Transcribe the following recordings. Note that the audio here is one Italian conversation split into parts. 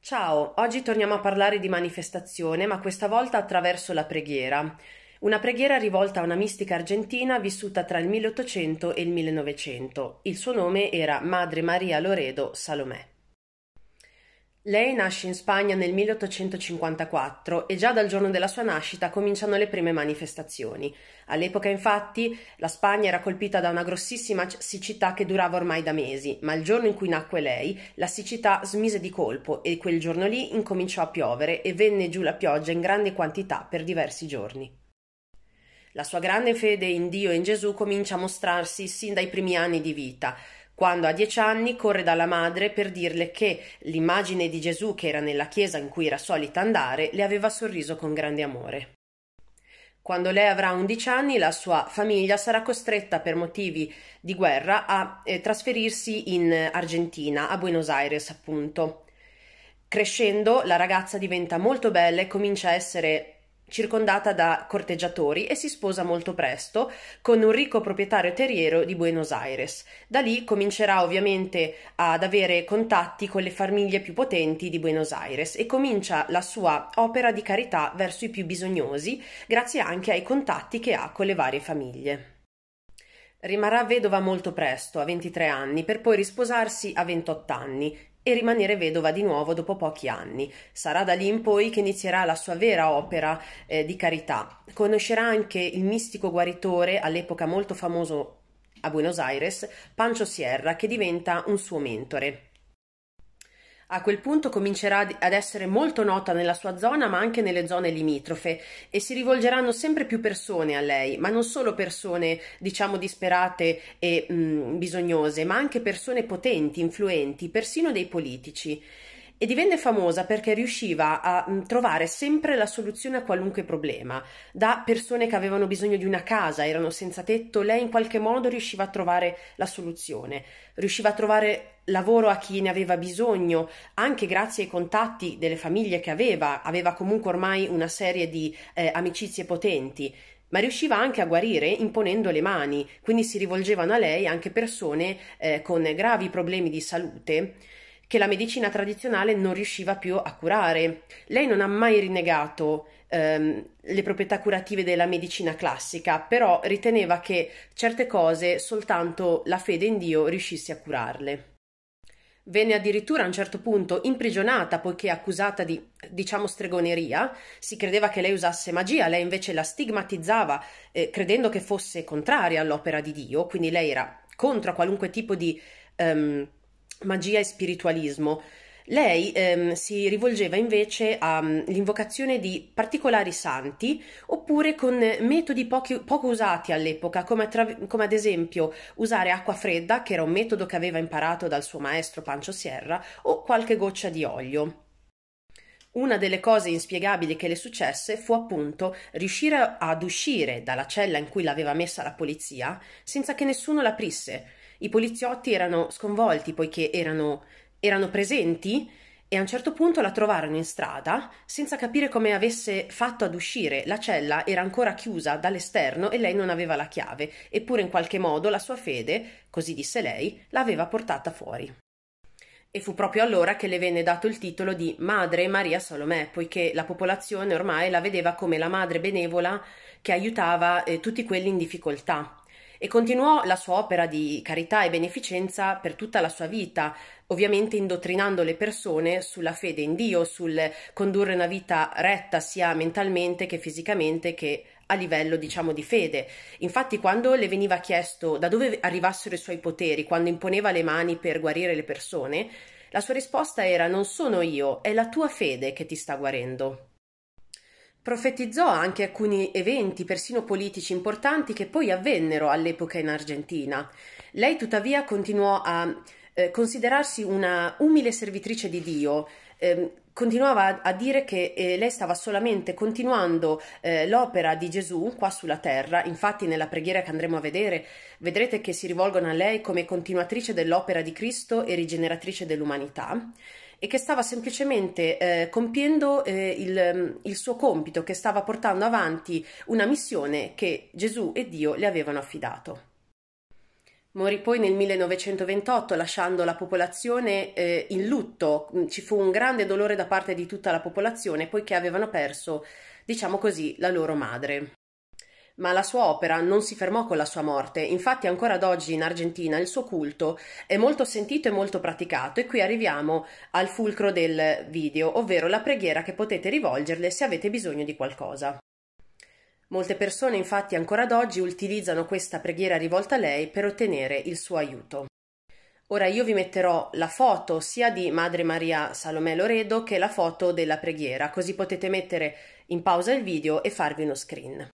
Ciao, oggi torniamo a parlare di manifestazione, ma questa volta attraverso la preghiera. Una preghiera rivolta a una mistica argentina vissuta tra il 1800 e il 1900. Il suo nome era Madre Maria Loredo Salomè. Lei nasce in Spagna nel 1854 e già dal giorno della sua nascita cominciano le prime manifestazioni. All'epoca, infatti, la Spagna era colpita da una grossissima siccità che durava ormai da mesi, ma il giorno in cui nacque lei, la siccità smise di colpo e quel giorno lì incominciò a piovere e venne giù la pioggia in grandi quantità per diversi giorni. La sua grande fede in Dio e in Gesù comincia a mostrarsi sin dai primi anni di vita quando a dieci anni corre dalla madre per dirle che l'immagine di Gesù che era nella chiesa in cui era solita andare le aveva sorriso con grande amore. Quando lei avrà 11 anni la sua famiglia sarà costretta per motivi di guerra a eh, trasferirsi in Argentina, a Buenos Aires appunto. Crescendo la ragazza diventa molto bella e comincia a essere circondata da corteggiatori e si sposa molto presto con un ricco proprietario terriero di Buenos Aires. Da lì comincerà ovviamente ad avere contatti con le famiglie più potenti di Buenos Aires e comincia la sua opera di carità verso i più bisognosi, grazie anche ai contatti che ha con le varie famiglie. Rimarrà vedova molto presto, a 23 anni, per poi risposarsi a 28 anni e rimanere vedova di nuovo dopo pochi anni. Sarà da lì in poi che inizierà la sua vera opera eh, di carità. Conoscerà anche il mistico guaritore, all'epoca molto famoso a Buenos Aires, Pancho Sierra, che diventa un suo mentore. A quel punto comincerà ad essere molto nota nella sua zona ma anche nelle zone limitrofe e si rivolgeranno sempre più persone a lei, ma non solo persone diciamo disperate e mh, mm, bisognose, ma anche persone potenti, influenti, persino dei politici e divenne famosa perché riusciva a mm, trovare sempre la soluzione a qualunque problema. Da persone che avevano bisogno di una casa, erano senza tetto, lei in qualche modo riusciva a trovare la soluzione, riusciva a trovare lavoro a chi ne aveva bisogno, anche grazie ai contatti delle famiglie che aveva, aveva comunque ormai una serie di eh, amicizie potenti ma riusciva anche a guarire imponendo le mani, quindi si rivolgevano a lei anche persone eh, con gravi problemi di salute che la medicina tradizionale non riusciva più a curare. Lei non ha mai rinnegato ehm, le proprietà curative della medicina classica, però riteneva che certe cose soltanto la fede in Dio riuscisse a curarle. Venne addirittura a un certo punto imprigionata poiché accusata di, diciamo, stregoneria. Si credeva che lei usasse magia, lei invece la stigmatizzava eh, credendo che fosse contraria all'opera di Dio, quindi lei era contro qualunque tipo di ehm, magia e spiritualismo. Lei ehm, si rivolgeva invece all'invocazione mm, di particolari santi oppure con metodi pochi, poco usati all'epoca, come, tra, come, ad esempio usare acqua fredda, che era un metodo che aveva imparato dal suo maestro Pancio Sierra, o qualche goccia di olio. Una delle cose inspiegabili che le successe fu appunto riuscire ad uscire dalla cella in cui l'aveva messa la polizia senza che nessuno l'aprisse i poliziotti erano sconvolti poiché erano, erano presenti e a un certo punto la trovarono in strada senza capire come avesse fatto ad uscire. La cella era ancora chiusa dall'esterno e lei non aveva la chiave, eppure in qualche modo la sua fede, così disse lei, l'aveva portata fuori. E fu proprio allora che le venne dato il titolo di Madre Maria Salomè, poiché la popolazione ormai la vedeva come la madre benevola che aiutava eh, tutti quelli in difficoltà e continuò la sua opera di carità e beneficenza per tutta la sua vita, ovviamente indottrinando le persone sulla fede in Dio, sul condurre una vita retta sia mentalmente che fisicamente che a livello diciamo di fede. Infatti quando le veniva chiesto da dove arrivassero i suoi poteri, quando imponeva le mani per guarire le persone, la sua risposta era non sono io, è la tua fede che ti sta guarendo. Profetizzò anche alcuni eventi, persino politici importanti, che poi avvennero all'epoca in Argentina. Lei tuttavia continuò a eh, considerarsi una umile servitrice di Dio, eh, continuava a dire che eh, lei stava solamente continuando eh, l'opera di Gesù qua sulla terra. Infatti, nella preghiera che andremo a vedere, vedrete che si rivolgono a lei come continuatrice dell'opera di Cristo e rigeneratrice dell'umanità e che stava semplicemente eh, compiendo eh, il, il, suo compito, che stava portando avanti una missione che Gesù e Dio le avevano affidato. Morì poi nel 1928 lasciando la popolazione eh, in lutto. Mm, ci fu un grande dolore da parte di tutta la popolazione poiché avevano perso, diciamo così, la loro madre. Ma la sua opera non si fermò con la sua morte, infatti ancora ad oggi in Argentina il suo culto è molto sentito e molto praticato e qui arriviamo al fulcro del video, ovvero la preghiera che potete rivolgerle se avete bisogno di qualcosa. Molte persone infatti ancora ad oggi utilizzano questa preghiera rivolta a lei per ottenere il suo aiuto. Ora io vi metterò la foto sia di Madre Maria Salomè Loredo che la foto della preghiera, così potete mettere in pausa il video e farvi uno screen.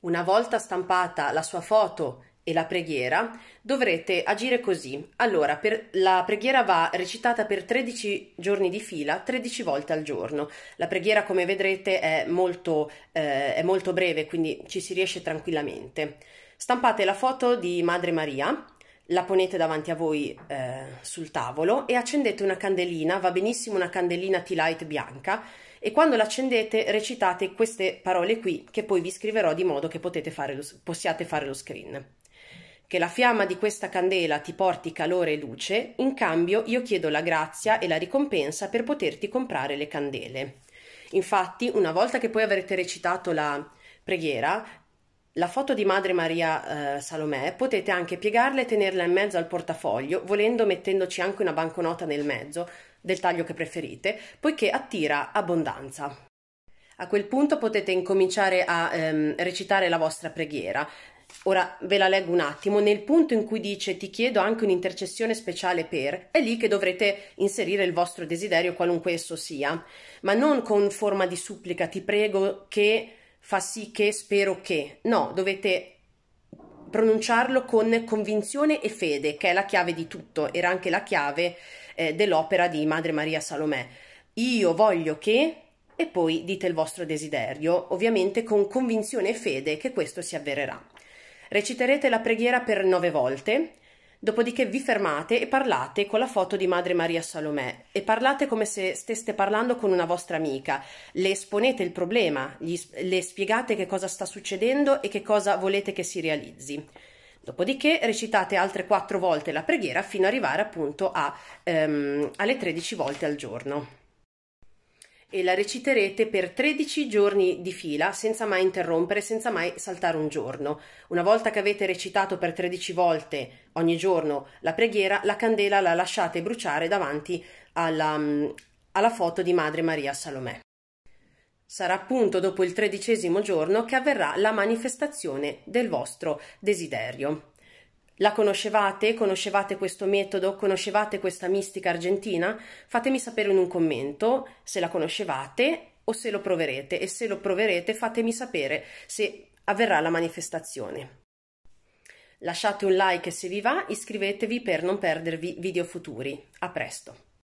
Una volta stampata la sua foto e la preghiera, dovrete agire così. Allora, per, la preghiera va recitata per 13 giorni di fila, 13 volte al giorno. La preghiera, come vedrete, è molto, eh, è molto breve, quindi ci si riesce tranquillamente. Stampate la foto di Madre Maria, la ponete davanti a voi eh, sul tavolo e accendete una candelina, va benissimo una candelina tea light bianca e quando l'accendete recitate queste parole qui che poi vi scriverò di modo che fare lo, possiate fare lo screen che la fiamma di questa candela ti porti calore e luce, in cambio io chiedo la grazia e la ricompensa per poterti comprare le candele. Infatti, una volta che poi avrete recitato la preghiera, la foto di Madre Maria eh, Salomè potete anche piegarla e tenerla in mezzo al portafoglio, volendo mettendoci anche una banconota nel mezzo, del taglio che preferite, poiché attira abbondanza. A quel punto potete incominciare a ehm, recitare la vostra preghiera. Ora ve la leggo un attimo, nel punto in cui dice ti chiedo anche un'intercessione speciale per, è lì che dovrete inserire il vostro desiderio qualunque esso sia, ma non con forma di supplica ti prego che fa sì che spero che, no, dovete pronunciarlo con convinzione e fede, che è la chiave di tutto, era anche la chiave eh, dell'opera di Madre Maria Salomè. Io voglio che e poi dite il vostro desiderio, ovviamente con convinzione e fede che questo si avvererà reciterete la preghiera per nove volte, dopodiché vi fermate e parlate con la foto di Madre Maria Salomè e parlate come se steste parlando con una vostra amica, le esponete il problema, gli, le spiegate che cosa sta succedendo e che cosa volete che si realizzi. Dopodiché recitate altre quattro volte la preghiera fino ad arrivare appunto a, ehm, alle 13 volte al giorno e la reciterete per 13 giorni di fila senza mai interrompere, senza mai saltare un giorno. Una volta che avete recitato per 13 volte ogni giorno la preghiera, la candela la lasciate bruciare davanti alla, mm, alla foto di Madre Maria Salomè. Sarà appunto dopo il tredicesimo giorno che avverrà la manifestazione del vostro desiderio. La conoscevate? Conoscevate questo metodo? Conoscevate questa mistica argentina? Fatemi sapere in un commento se la conoscevate o se lo proverete e se lo proverete fatemi sapere se avverrà la manifestazione. Lasciate un like se vi va, iscrivetevi per non perdervi video futuri. A presto!